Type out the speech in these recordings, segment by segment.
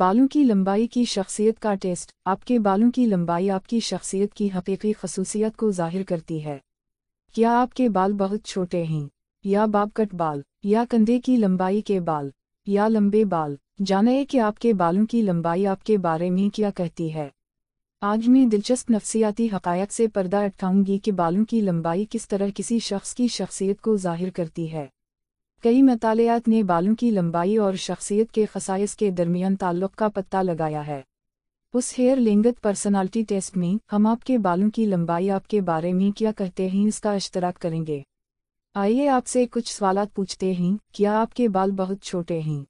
बालों की लंबाई की शख्सियत का टेस्ट आपके बालों की लंबाई आपकी शख्सियत की हकीकी खसूसियत को जाहिर करती है क्या आपके बाल बहुत छोटे हैं या बाबकट बाल या कंधे की लंबाई के बाल या लंबे बाल जानिए कि आपके बालों की लंबाई आपके बारे में क्या कहती है आज मैं दिलचस्प नफसियाती हकायक से पर्दा अटकाऊंगी कि बालों की लंबाई किस तरह किसी शख्स की शख्सियत को जाहिर करती है कई मतालियात ने बालों की लंबाई और शख्सियत के खसाइस के दरमियान ताल्लुक का पत्ता लगाया है उस हेयर लिंगत पर्सनालिटी टेस्ट में हम आपके बालों की लंबाई आपके बारे में क्या कहते हैं इसका अश्तराक करेंगे आइए आपसे कुछ सवाल पूछते हैं क्या आपके बाल बहुत छोटे हैं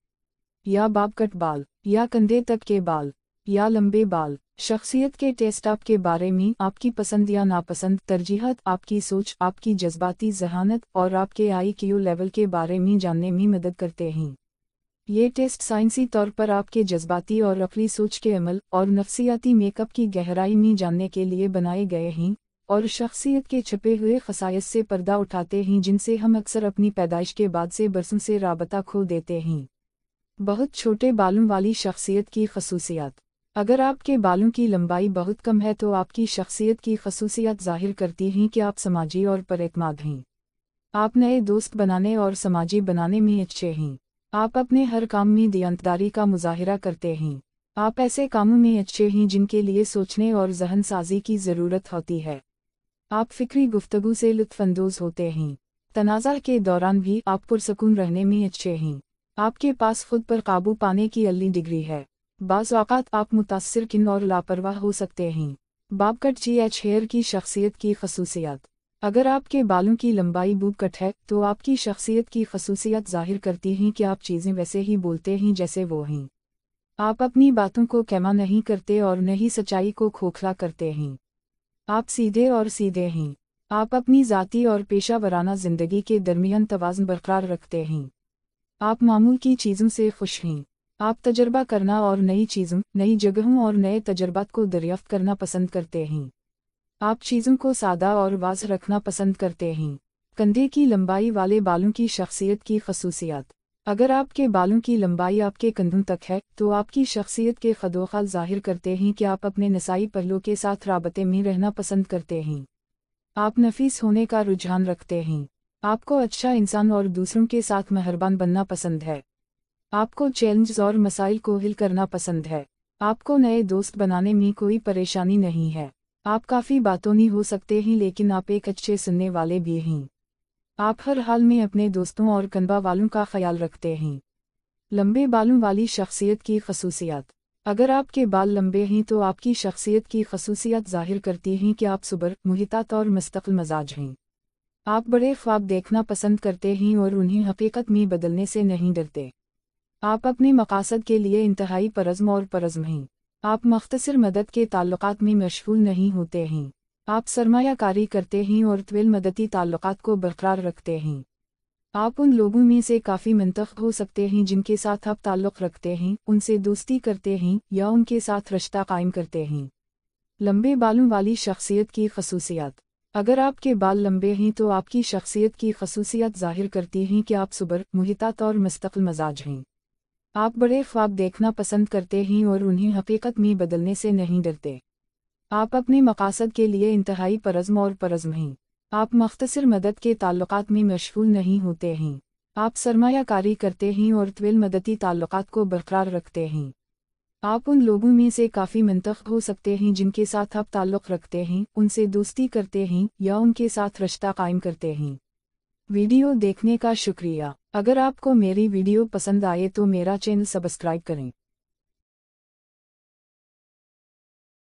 या बाबकट कट बाल या कंधे तक के बाल या लंबे बाल शख्सियत के टेस्ट आप के बारे में आपकी पसंद या नापसंद तरजीहत आपकी सोच आपकी जज्बाती जहानत और आपके आई यू लेवल के बारे में जानने में मदद करते हैं ये टेस्ट साइंसी तौर पर आपके जज्बाती और रफली सोच के अमल और नफसियाती मेकअप की गहराई में जानने के लिए बनाए गए हैं और शख्सियत के छपे हुए खसायस से पर्दा उठाते हैं जिनसे हम अक्सर अपनी पैदाइश के बाद से बरसों से रबता खो देते हैं बहुत छोटे बालों वाली शख्सियत की खसूसियात अगर आपके बालों की लंबाई बहुत कम है तो आपकी शख्सियत की खसूसियत जाहिर करती हैं कि आप समाजी और परमाद हैं आप नए दोस्त बनाने और समाजी बनाने में अच्छे हैं आप अपने हर काम में दियंतदारी का मुजाहरा करते हैं आप ऐसे कामों में अच्छे हैं जिनके लिए सोचने और जहन साजी की ज़रूरत होती है आप फिक्री गुफ्तगु से लुफानंदोज होते हैं तनाज़ा के दौरान भी आप पुरसकून रहने में अच्छे हैं आपके पास खुद पर काबू पाने की अली डिग्री है बाज़ात आप मुतासर किन और लापरवाह हो सकते हैं बाबकट जी एच हेयर की शख्सियत की खसूसियात अगर आपके बालों की लंबाई बूबकट है तो आपकी शख्सियत की खसूसियत जाहिर करती हैं कि आप चीज़ें वैसे ही बोलते हैं जैसे वो हैं आप अपनी बातों को कैमा नहीं करते और न ही सच्चाई को खोखला करते हैं आप सीधे और सीधे हैं आप अपनी ज़ाती और पेशा वराना ज़िंदगी के दरमियान तोज़न बरकरार रखते हैं आप मामूल की चीज़ों से खुश हैं आप तजर्बा करना और नई चीज़ों नई जगहों और नए तजर्बात को दरियाफ्त करना पसंद करते हैं आप चीज़ों को सादा और वाज रखना पसंद करते हैं कंधे की लंबाई वाले बालों की शख्सियत की खसूसियात अगर आपके बालों की लंबाई आपके कंधों तक है तो आपकी शख्सियत के खदोखाल जाहिर करते हैं कि आप अपने नसाई पहलों के साथ रबते में रहना पसंद करते हैं आप नफीस होने का रुझान रखते हैं आपको अच्छा इंसान और दूसरों के साथ मेहरबान बनना पसंद है आपको चैलेंज और मसाइल को हिल करना पसंद है आपको नए दोस्त बनाने में कोई परेशानी नहीं है आप काफ़ी बातों नहीं हो सकते हैं लेकिन आप एक अच्छे सुनने वाले भी हैं आप हर हाल में अपने दोस्तों और कनबा वालों का ख्याल रखते हैं लंबे बालों वाली शख्सियत की खसूसियात अगर आपके बाल लंबे हैं तो आपकी शख्सियत की खसूसियात जाहिर करती हैं कि आप सुबह मुहितात और मुस्तकिल मजाज हैं आप बड़े ख्वाब देखना पसंद करते हैं और उन्हें हकीकत में बदलने से नहीं डरते आप अपने मकासद के लिए इंतहाई परज़म और परज़म हैं आप मख्तसर मदद के ताल्लुक में मशगूल नहीं होते हैं आप सरमाकारी करते हैं और तविल मदती ताल्लुक को बरकरार रखते हैं आप उन लोगों में से काफ़ी मंतख हो सकते हैं जिनके साथ आप ताल्लुक़ रखते हैं उनसे दोस्ती करते हैं या उनके साथ रिश्ता कायम करते हैं लंबे बालों वाली शख्सियत की खसूसियात अगर आपके बाल लंबे हैं तो आपकी शख्सियत की खसूसियात जाहिर करती हैं कि आप सुबर मुहिता और मस्तकल मजाज हैं आप बड़े ख्वाब देखना पसंद करते हैं और उन्हें हकीकत में बदलने से नहीं डरते आप अपने मकासद के लिए इंतहाई परज़म और परज़म हैं आप मख्तसर मदद के ताल्लुक में मशगूल नहीं होते हैं आप सरमायाकारी करते हैं और तवील मदती ताल्लुक को बरकरार रखते हैं आप उन लोगों में से काफ़ी मनतख हो सकते हैं जिनके साथ आप ताल्लुक़ रखते हैं उनसे दोस्ती करते हैं या उनके साथ रिश्ता कायम करते हैं वीडियो देखने का शुक्रिया अगर आपको मेरी वीडियो पसंद आए तो मेरा चैनल सब्सक्राइब करें